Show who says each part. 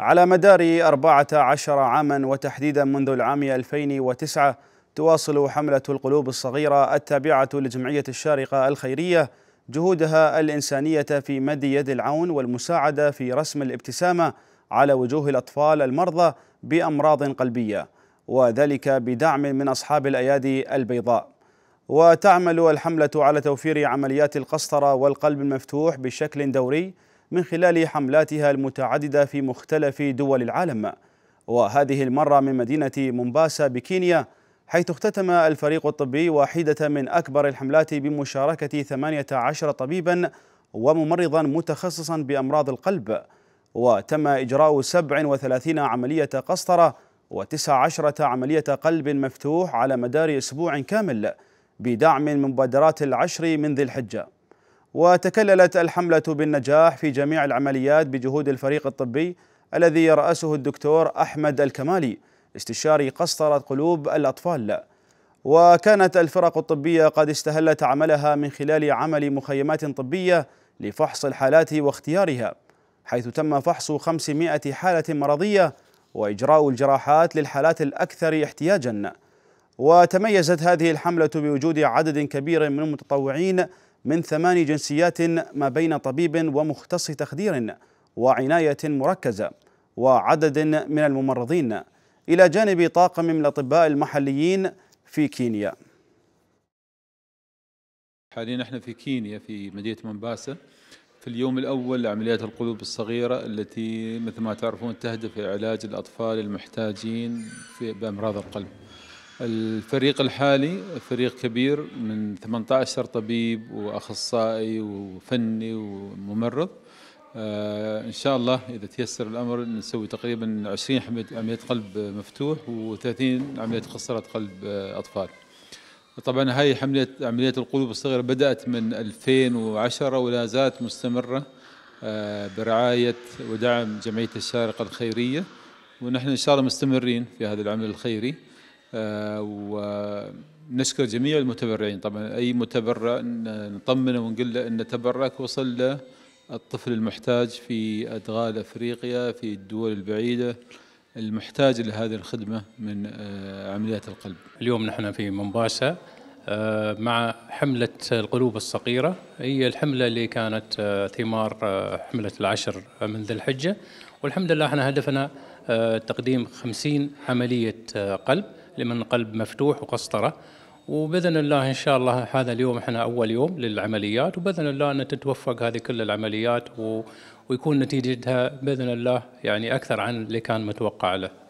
Speaker 1: على مدار 14 عاما وتحديدا منذ العام 2009 تواصل حملة القلوب الصغيرة التابعة لجمعية الشارقة الخيرية جهودها الإنسانية في مد يد العون والمساعدة في رسم الابتسامة على وجوه الأطفال المرضى بأمراض قلبية وذلك بدعم من أصحاب الأيادي البيضاء وتعمل الحملة على توفير عمليات القسطرة والقلب المفتوح بشكل دوري من خلال حملاتها المتعددة في مختلف دول العالم وهذه المرة من مدينة مومباسا بكينيا حيث اختتم الفريق الطبي واحدة من أكبر الحملات بمشاركة 18 طبيبا وممرضا متخصصا بأمراض القلب وتم إجراء 37 عملية قسطرة و19 عملية قلب مفتوح على مدار أسبوع كامل بدعم من مبادرات العشر من ذي الحجه وتكللت الحملة بالنجاح في جميع العمليات بجهود الفريق الطبي الذي يرأسه الدكتور أحمد الكمالي استشاري قسطرة قلوب الأطفال وكانت الفرق الطبية قد استهلت عملها من خلال عمل مخيمات طبية لفحص الحالات واختيارها حيث تم فحص 500 حالة مرضية وإجراء الجراحات للحالات الأكثر احتياجاً وتميزت هذه الحملة بوجود عدد كبير من المتطوعين من ثمان جنسيات ما بين طبيب ومختص تخدير وعناية مركزة وعدد من الممرضين إلى جانب طاقم من الأطباء المحليين في كينيا
Speaker 2: حاليا نحن في كينيا في مدينة منباسة في اليوم الأول لعمليات القلوب الصغيرة التي مثل ما تعرفون تهدف لعلاج الأطفال المحتاجين في بأمراض القلب الفريق الحالي فريق كبير من 18 طبيب واخصائي وفني وممرض آه، ان شاء الله اذا تيسر الامر نسوي تقريبا 20 عمليه قلب مفتوح و30 عمليه قصره قلب اطفال. طبعا هاي عمليه عمليه القلوب الصغيره بدات من 2010 ولا زالت مستمره آه، برعايه ودعم جمعيه الشارقه الخيريه ونحن ان شاء الله مستمرين في هذا العمل الخيري. آه، ونشكر جميع المتبرعين طبعا أي متبرع نطمنه ونقول له أن تبرعك وصل له الطفل المحتاج في أدغال أفريقيا
Speaker 3: في الدول البعيدة المحتاج لهذه الخدمة من آه، عمليات القلب اليوم نحن في مومباسا آه، مع حملة القلوب الصغيرة هي الحملة اللي كانت ثمار حملة العشر من ذي الحجة والحمد لله احنا هدفنا تقديم 50 عملية قلب لمن قلب مفتوح وقسطره وباذن الله ان شاء الله هذا اليوم احنا اول يوم للعمليات وباذن الله ان تتوفق هذه كل العمليات و... ويكون نتيجتها باذن الله يعني اكثر عن اللي كان متوقع له.